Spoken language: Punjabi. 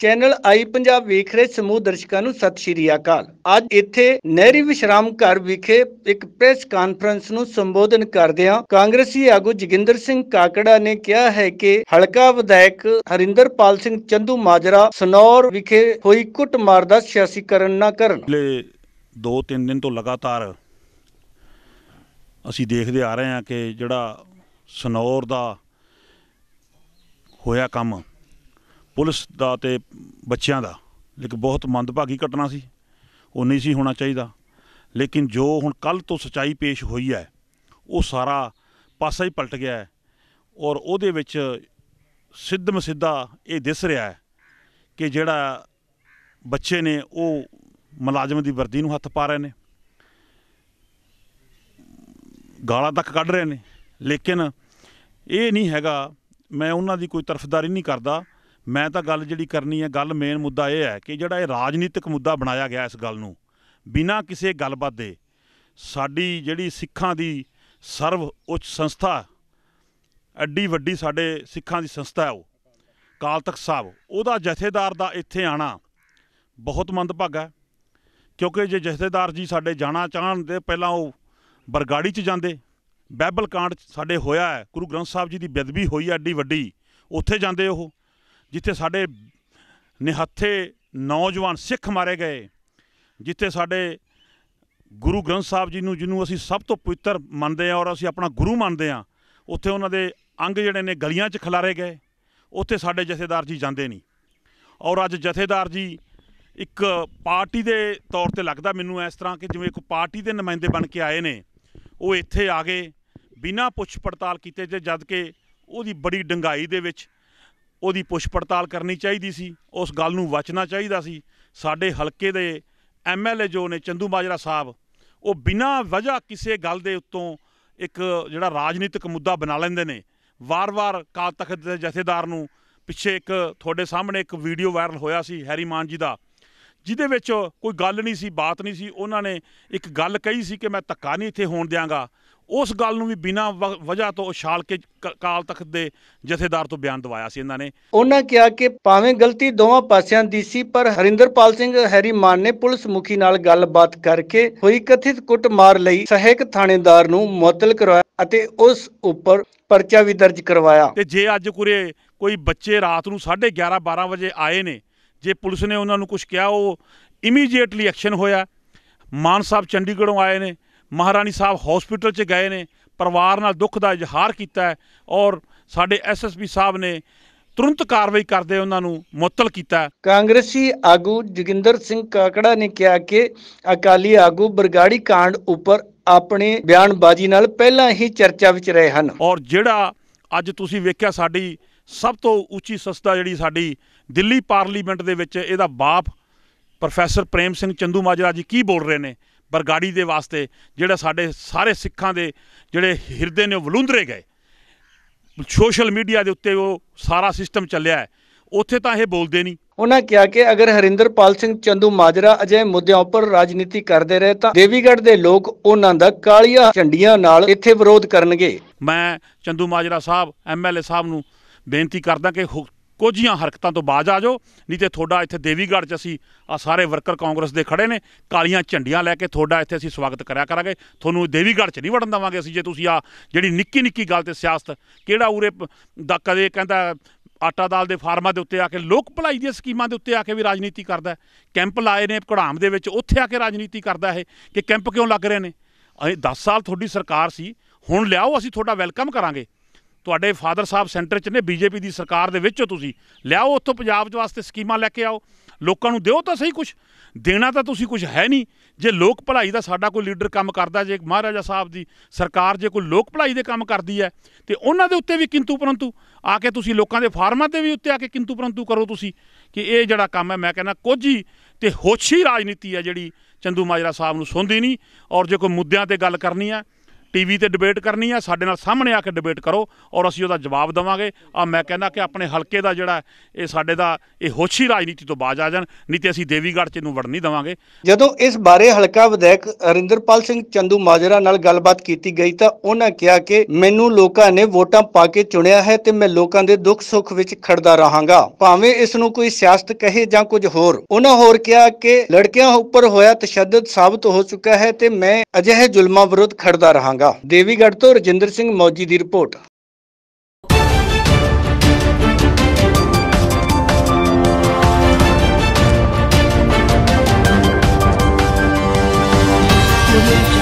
ਚੈਨਲ ਆਈ ਪੰਜਾਬ ਵੇਖ ਰਹੇ ਸਮੂਹ ਦਰਸ਼ਕਾਂ ਨੂੰ ਸਤਿ ਸ਼੍ਰੀ ਅਕਾਲ ਅੱਜ ਇੱਥੇ ਨਹਿਰੀ ਵਿਸ਼ਰਾਮ ਘਰ ਵਿਖੇ ਇੱਕ ਪ੍ਰੈਸ ਕਾਨਫਰੰਸ ਨੂੰ ਸੰਬੋਧਨ ਕਰਦਿਆਂ ਕਾਂਗਰਸੀ ਆਗੂ ਜਗਿੰਦਰ ਸਿੰਘ ਕਾਕੜਾ ਨੇ ਕਿਹਾ ਹੈ ਕਿ ਹਲਕਾ ਵਿਧਾਇਕ ਹਰਿੰਦਰਪਾਲ ਸਿੰਘ ਚੰਦੂ ਮਾਜਰਾ ਸਨੌਰ ਵਿਖੇ ਹੋਈ ਕੁੱਟਮਾਰ ਦਾ ਸਿਆਸੀਕਰਨ ਨਾ ਕਰਨ ਪਿਛਲੇ 2-3 ਦਿਨ ਤੋਂ ਲਗਾਤਾਰ ਅਸੀਂ ਦੇਖਦੇ ਆ ਰਹੇ ਹਾਂ ਕਿ ਜਿਹੜਾ ਸਨੌਰ ਦਾ ਹੋਇਆ ਕੰਮ ਪੁਲਿਸ ਦਾ ਤੇ ਬੱਚਿਆਂ ਦਾ ਇੱਕ ਬਹੁਤ ਮੰਦਭਾਗੀ ਘਟਨਾ ਸੀ ਉਹ ਨਹੀਂ ਸੀ ਹੋਣਾ ਚਾਹੀਦਾ ਲੇਕਿਨ ਜੋ ਹੁਣ ਕੱਲ ਤੋਂ ਸਚਾਈ ਪੇਸ਼ ਹੋਈ ਹੈ ਉਹ ਸਾਰਾ ਪਾਸਾ ਹੀ ਪਲਟ ਗਿਆ ਹੈ ਔਰ ਉਹਦੇ ਵਿੱਚ ਸਿੱਧਮ ਸਿੱਧਾ ਇਹ ਦਿਸ ਰਿਹਾ ਹੈ ਕਿ ਜਿਹੜਾ ਬੱਚੇ ਨੇ ਉਹ ਮੁਲਾਜ਼ਮ ਦੀ ਵਰਦੀ ਨੂੰ ਹੱਥ ਪਾ ਰਹੇ ਨੇ ਗਾਲਾਂ ਤੱਕ ਕੱਢ ਰਹੇ ਨੇ ਲੇਕਿਨ ਇਹ ਨਹੀਂ ਹੈਗਾ ਮੈਂ ਉਹਨਾਂ ਦੀ ਕੋਈ ਤਰਫਦਾਰੀ ਨਹੀਂ ਕਰਦਾ ਮੈਂ ਤਾਂ ਗੱਲ ਜਿਹੜੀ ਕਰਨੀ ਹੈ ਗੱਲ ਮੇਨ ਮੁੱਦਾ ਇਹ ਹੈ ਕਿ ਜਿਹੜਾ ਇਹ ਰਾਜਨੀਤਿਕ ਮੁੱਦਾ ਬਣਾਇਆ ਗਿਆ ਇਸ ਗੱਲ ਨੂੰ ਬਿਨਾਂ ਕਿਸੇ ਗੱਲਬਾਤ ਦੇ ਸਾਡੀ ਜਿਹੜੀ ਸਿੱਖਾਂ ਦੀ ਸਰਵ ਉੱਚ ਸੰਸਥਾ ਐਡੀ ਵੱਡੀ ਸਾਡੇ ਸਿੱਖਾਂ ਦੀ ਸੰਸਥਾ ਹੈ ਉਹ ਕਾਲ ਤਖਤ ਸਾਹਿਬ ਉਹਦਾ ਜਥੇਦਾਰ ਦਾ ਇੱਥੇ ਆਣਾ ਬਹੁਤ ਮੰਦਭਾਗਾ ਕਿਉਂਕਿ ਜੇ ਜਥੇਦਾਰ ਜੀ ਸਾਡੇ ਜਾਣਾ ਚਾਹਣ ਦੇ ਪਹਿਲਾਂ ਉਹ ਬਰਗਾੜੀ 'ਚ ਜਾਂਦੇ ਬਾਈਬਲ ਕਾਂਡ ਸਾਡੇ ਹੋਇਆ ਹੈ ਗੁਰੂ ਗ੍ਰੰਥ ਸਾਹਿਬ ਜੀ ਦੀ ਬਦਬੀ ਹੋਈ ਐਡੀ ਵੱਡੀ ਉੱਥੇ ਜਾਂਦੇ ਉਹ ਜਿੱਥੇ ਸਾਡੇ ਨਿਹੱਥੇ ਨੌਜਵਾਨ ਸਿੱਖ ਮਾਰੇ ਗਏ ਜਿੱਥੇ ਸਾਡੇ ਗੁਰੂ ਗ੍ਰੰਥ ਸਾਹਿਬ ਜੀ ਨੂੰ ਜਿਹਨੂੰ ਅਸੀਂ ਸਭ ਤੋਂ ਪਵਿੱਤਰ ਮੰਨਦੇ ਆ ਔਰ ਅਸੀਂ ਆਪਣਾ ਗੁਰੂ ਮੰਨਦੇ ਆ ਉੱਥੇ ਉਹਨਾਂ ਦੇ ਅੰਗ ਜਿਹੜੇ ਨੇ ਗਲੀਆਂ 'ਚ ਖਿਲਾਰੇ ਗਏ ਉੱਥੇ ਸਾਡੇ ਜਥੇਦਾਰ ਜੀ ਜਾਂਦੇ ਨਹੀਂ ਔਰ ਅੱਜ ਜਥੇਦਾਰ ਜੀ ਇੱਕ ਪਾਰਟੀ ਦੇ ਤੌਰ ਤੇ ਲੱਗਦਾ ਮੈਨੂੰ ਇਸ ਤਰ੍ਹਾਂ ਕਿ ਜਿਵੇਂ ਇੱਕ ਪਾਰਟੀ ਦੇ ਨੁਮਾਇੰਦੇ ਬਣ ਕੇ ਆਏ ਨੇ ਉਹ ਇੱਥੇ ਆ ਗਏ ਬਿਨਾਂ ਪੁੱਛ ਪੜਤਾਲ ਕੀਤੇ ਜਦ ਕਿ ਉਹਦੀ ਬੜੀ ਡੰਗਾਈ ਦੇ ਵਿੱਚ ਉਹਦੀ ਪੁਸ਼ ਪੜਤਾਲ ਕਰਨੀ ਚਾਹੀਦੀ ਸੀ ਉਸ ਗੱਲ ਨੂੰ ਵਚਣਾ ਚਾਹੀਦਾ ਸੀ ਸਾਡੇ ਹਲਕੇ ਦੇ ਐਮਐਲਏ ਜੋ ਨੇ ਚੰਦੂ ਮਾਜਰਾ ਸਾਹਿਬ ਉਹ ਬਿਨਾਂ ਵਜ੍ਹਾ ਕਿਸੇ ਗੱਲ ਦੇ ਉੱਤੋਂ ਇੱਕ ਜਿਹੜਾ ਰਾਜਨੀਤਿਕ ਮੁੱਦਾ ਬਣਾ ਲੈਂਦੇ ਨੇ ਵਾਰ-ਵਾਰ ਕਾਲ ਤਖਤ ਦੇ ਜਥੇਦਾਰ ਨੂੰ ਪਿੱਛੇ ਇੱਕ ਤੁਹਾਡੇ ਸਾਹਮਣੇ ਇੱਕ ਵੀਡੀਓ ਵਾਇਰਲ ਹੋਇਆ ਸੀ ਹੈਰੀ ਮਾਨ ਜੀ ਦਾ ਜਿਹਦੇ ਵਿੱਚ ਕੋਈ ਗੱਲ ਨਹੀਂ ਸੀ ਬਾਤ ਨਹੀਂ ਸੀ ਉਹਨਾਂ ਨੇ ਇੱਕ ਗੱਲ ਕਹੀ ਸੀ ਕਿ ਮੈਂ ਧੱਕਾ ਨਹੀਂ ਇੱਥੇ ਹੋਣ ਦਿਆਂਗਾ ਉਸ ਗੱਲ ਨੂੰ ਵੀ ਬਿਨਾ ਵਜ੍ਹਾ ਤੋਂ ਉਛਾਲ ਕੇ ਕਾਲ ਤਖਤ ਦੇ ਜਥੇਦਾਰ ਤੋਂ ਬਿਆਨ ਦਵਾਇਆ ਸੀ ਇਹਨਾਂ ਨੇ ਉਹਨਾਂ ਕਿਹਾ ਕਿ ਭਾਵੇਂ ਗਲਤੀ ਦੋਵਾਂ ਪਾਸਿਆਂ ਦੀ ਸੀ ਪਰ ਹਰਿੰਦਰਪਾਲ ਸਿੰਘ ਹੈਰੀ ਮਾਨ ਨੇ ਪੁਲਿਸ ਮੁਖੀ ਨਾਲ ਗੱਲਬਾਤ ਕਰਕੇ ਹੋਈ ਕਥਿਤ ਕੁੱਟਮਾਰ ਲਈ ਸਹਾਇਕ ਥਾਣੇਦਾਰ ਨੂੰ ਮੁਅਤਲ ਕਰਵਾਇਆ ਅਤੇ ਉਸ ਉੱਪਰ ਪਰਚਾ ਵੀ ਦਰਜ ਕਰਵਾਇਆ ਤੇ ਜੇ ਅੱਜ ਕੁਰੇ ਕੋਈ ਬੱਚੇ ਰਾਤ ਨੂੰ 11:30 12 ਵਜੇ ਆਏ ਨੇ ਜੇ ਪੁਲਿਸ ਨੇ ਉਹਨਾਂ ਨੂੰ ਕੁਝ ਕਿਹਾ ਉਹ ਇਮੀਡੀਏਟਲੀ ਐਕਸ਼ਨ ਹੋਇਆ ਮਾਨ ਸਾਹਿਬ ਚੰਡੀਗੜ੍ਹੋਂ ਆਏ ਨੇ ਮਹਾਰਾਣੀ ਸਾਹਿਬ ਹਸਪੀਟਲ 'ਚ ਗਏ ਨੇ ਪਰਿਵਾਰ ਨਾਲ ਦੁੱਖ ਦਾ ਇਜ਼ਹਾਰ ਕੀਤਾ ਹੈ ਔਰ ਸਾਡੇ ਐਸਐਸਪੀ ਸਾਹਿਬ ਨੇ ਤੁਰੰਤ ਕਾਰਵਾਈ ਕਰਦੇ ਉਹਨਾਂ ਨੂੰ ਮੁਤਲ ਕੀਤਾ ਕਾਂਗਰਸੀ ਆਗੂ ਜਗਿੰਦਰ ਸਿੰਘ ਕਾਕੜਾ ਨੇ ਕਿਹਾ ਕਿ ਅਕਾਲੀ ਆਗੂ ਬਰਗਾੜੀ ਕਾਂਡ ਉੱਪਰ ਆਪਣੇ ਬਿਆਨਬਾਜ਼ੀ ਨਾਲ ਪਹਿਲਾਂ ਹੀ ਚਰਚਾ ਵਿੱਚ ਰਹੇ ਹਨ ਔਰ ਜਿਹੜਾ ਅੱਜ ਤੁਸੀਂ ਵੇਖਿਆ ਸਾਡੀ ਸਭ ਤੋਂ ਉੱਚੀ ਸਸਤਾ ਜਿਹੜੀ ਸਾਡੀ ਦਿੱਲੀ ਪਾਰਲੀਮੈਂਟ ਦੇ ਵਿੱਚ ਇਹਦਾ ਬਾਪ ਪ੍ਰੋਫੈਸਰ ਪ੍ਰੇਮ ਸਿੰਘ ਚੰਦੂ ਮਾਜਰਾ ਜੀ ਕੀ ਬੋਲ ਰਹੇ ਨੇ ਪਰ ਗਾੜੀ ਦੇ ਵਾਸਤੇ ਜਿਹੜਾ ਸਾਡੇ ਸਾਰੇ ਸਿੱਖਾਂ ਦੇ ਜਿਹੜੇ ਹਿਰਦੇ ਨੇ ਵਲੁੰਦਰੇ ਗਏ ਸੋਸ਼ਲ ਮੀਡੀਆ ਦੇ ਉੱਤੇ ਉਹ ਸਾਰਾ ਸਿਸਟਮ ਚੱਲਿਆ ਹੈ ਉੱਥੇ ਤਾਂ ਇਹ ਬੋਲਦੇ ਨਹੀਂ ਉਹਨਾਂ ਕਿਹਾ ਕਿ ਅਗਰ ਹਰਿੰਦਰਪਾਲ ਸਿੰਘ ਚੰਦੂ ਮਾਜਰਾ ਅਜੇ ਮੁੱਦਿਆਂ ਉੱਪਰ ਰਾਜਨੀਤੀ ਕਰਦੇ ਰਹੇ ਤਾਂ ਦੇਵੀਗੜ੍ਹ ਦੇ ਲੋਕ ਉਹਨਾਂ ਦਾ ਕਾਲੀਆਂ ਝੰਡੀਆਂ ਨਾਲ ਇੱਥੇ ਵਿਰੋਧ ਕਰਨਗੇ ਮੈਂ ਚੰਦੂ ਮਾਜਰਾ ਸਾਹਿਬ ਐਮਐਲਏ ਸਾਹਿਬ ਨੂੰ ਬੇਨਤੀ ਕਰਦਾ ਕਿ ਕੋਝੀਆਂ ਹਰਕਤਾਂ ਤੋਂ ਬਾਜ ਆ ਜਾਓ ਨਹੀਂ ਤੇ ਤੁਹਾਡਾ ਇੱਥੇ ਦੇਵੀਗੜ੍ਹ 'ਚ ਅਸੀਂ ਆ ਸਾਰੇ ਵਰਕਰ ਕਾਂਗਰਸ ਦੇ ਖੜੇ ਨੇ ਕਾਲੀਆਂ ਝੰਡੀਆਂ ਲੈ ਕੇ ਤੁਹਾਡਾ ਇੱਥੇ ਅਸੀਂ ਸਵਾਗਤ ਕਰਿਆ ਕਰਾਂਗੇ ਤੁਹਾਨੂੰ ਦੇਵੀਗੜ੍ਹ 'ਚ ਨਹੀਂ ਵੜਨ ਦਵਾਂਗੇ ਅਸੀਂ ਜੇ ਤੁਸੀਂ ਆ ਜਿਹੜੀ ਨਿੱਕੀ ਨਿੱਕੀ ਗੱਲ ਤੇ ਸਿਆਸਤ ਕਿਹੜਾ ਉਰੇ ਦਾ ਕਦੇ ਕਹਿੰਦਾ ਆਟਾ ਦਾਲ ਦੇ ਫਾਰਮਾਂ ਦੇ ਉੱਤੇ ਆ ਕੇ ਲੋਕ ਭਲਾਈ ਦੀਆਂ ਸਕੀਮਾਂ ਦੇ ਉੱਤੇ ਆ ਕੇ ਵੀ ਰਾਜਨੀਤੀ ਕਰਦਾ ਕੈਂਪ ਲਾਏ ਨੇ ਘੜਾਮ ਦੇ ਵਿੱਚ ਉੱਥੇ ਆ ਕੇ ਰਾਜਨੀਤੀ ਕਰਦਾ ਇਹ ਕਿ ਕੈਂਪ ਕਿਉਂ ਲੱਗ ਰਹੇ ਨੇ ਅਸੀਂ 10 ਸਾਲ ਤੁਹਾਡੀ ਸਰਕਾਰ ਸੀ ਹੁਣ ਲਿਆਓ ਅਸੀਂ ਤੁਹਾਡਾ ਵੈਲਕਮ ਕਰਾਂਗੇ ਤੁਹਾਡੇ ਫਾਦਰ ਸਾਹਿਬ ਸੈਂਟਰ 'ਚ ਨੇ ਬੀਜੇਪੀ ਦੀ ਸਰਕਾਰ ਦੇ ਵਿੱਚ ਹੋ ਤੁਸੀਂ ਲਿਆਓ ਉੱਥੋਂ ਪੰਜਾਬ ਦੇ ਵਾਸਤੇ ਸਕੀਮਾਂ ਲੈ ਕੇ ਆਓ ਲੋਕਾਂ ਨੂੰ ਦਿਓ ਤਾਂ ਸਹੀ ਕੁਝ ਦੇਣਾ ਤਾਂ ਤੁਸੀਂ ਕੁਝ ਹੈ ਨਹੀਂ ਜੇ ਲੋਕ ਭਲਾਈ ਦਾ ਸਾਡਾ ਕੋਈ ਲੀਡਰ ਕੰਮ ਕਰਦਾ ਜੇ ਮਹਾਰਾਜਾ ਸਾਹਿਬ ਦੀ ਸਰਕਾਰ ਜੇ ਕੋਈ ਲੋਕ ਭਲਾਈ ਦੇ ਕੰਮ ਕਰਦੀ ਹੈ ਤੇ ਉਹਨਾਂ ਦੇ ਉੱਤੇ ਵੀ ਕਿੰਤੂ ਪਰੰਤੂ ਆ ਕੇ ਤੁਸੀਂ ਲੋਕਾਂ ਦੇ ਫਾਰਮਾਂ ਤੇ ਵੀ ਉੱਤੇ ਆ ਕੇ ਕਿੰਤੂ ਪਰੰਤੂ ਕਰੋ ਤੁਸੀਂ ਕਿ ਇਹ ਜਿਹੜਾ ਕੰਮ ਹੈ ਮੈਂ ਕਹਿੰਦਾ ਕੋਝੀ ਤੇ ਹੋਛੀ ਰਾਜਨੀਤੀ ਹੈ ਜਿਹੜੀ ਚੰਦੂ ਮਾਜਰਾ ਸਾਹਿਬ ਨੂੰ ਸੁਣਦੀ ਨਹੀਂ ਔਰ ਜੇ ਕੋਈ ਮੁੱਦਿਆਂ ਤੇ ਗੱਲ ਕਰਨੀ ਹੈ ਟੀਵੀ ਤੇ ਡਿਬੇਟ ਕਰਨੀ ਆ ਸਾਡੇ ਨਾਲ ਸਾਹਮਣੇ ਆ ਕੇ ਡਿਬੇਟ ਕਰੋ ਔਰ ਅਸੀਂ ਉਹਦਾ ਜਵਾਬ ਦਵਾਂਗੇ ਆ ਮੈਂ ਕਹਿੰਦਾ ਕਿ ਆਪਣੇ ਹਲਕੇ ਦਾ ਜਿਹੜਾ ਇਹ ਸਾਡੇ ਦਾ ਇਹ ਹੋਛੀ ਰਾਜਨੀਤੀ ਤੋਂ ਬਾਜ ਆ ਜਾਣ ਨਹੀਂ ਤੇ ਅਸੀਂ ਦੇਵੀਗੜ੍ਹ ਚ ਨੂੰ ਵੜ ਨਹੀਂ ਦਵਾਂਗੇ ਜਦੋਂ ਇਸ ਬਾਰੇ ਹਲਕਾ ਵਿਧਾਇਕ ਰਿੰਦਰਪਾਲ ਸਿੰਘ ਚੰਦੂ ਮਾਜਰਾ ਨਾਲ ਗੱਲਬਾਤ ਕੀਤੀ ਗਈ ਤਾਂ ਉਹਨਾਂ ਕਿਹਾ ਕਿ ਮੈਨੂੰ ਲੋਕਾਂ ਨੇ ਵੋਟਾਂ ਪਾ ਕੇ ਚੁਣਿਆ ਹੈ ਤੇ ਮੈਂ ਲੋਕਾਂ ਦੇ ਦੁੱਖ ਸੁੱਖ ਵਿੱਚ ਖੜਦਾ ਰਹਾਂਗਾ ਭਾਵੇਂ ਇਸ ਨੂੰ ਕੋਈ ਸਿਆਸਤ ਕਹੇ ਜਾਂ ਕੁਝ ਹੋਰ ਉਹਨਾਂ ਹੋਰ ਕਿਹਾ ਕਿ ਲੜਕੀਆਂ ਉੱਪਰ ਹੋਇਆ ਤਸ਼ੱਦਦ ਸਾਬਤ ਹੋ ਚੁੱਕਾ ਹੈ ਤੇ ਮੈਂ ਅਜਿਹੇ ਜ਼ੁਲਮਾਂ ਵਿਰੁੱਧ ਖੜਦਾ ਰਹਾਂਗਾ ਜਾਵੇਗਾ ਦੇਵੀਗੜ੍ਹ ਤੋਂ ਰਜਿੰਦਰ ਸਿੰਘ ਮੌਜੀ ਦੀ ਰਿਪੋਰਟ Thank you.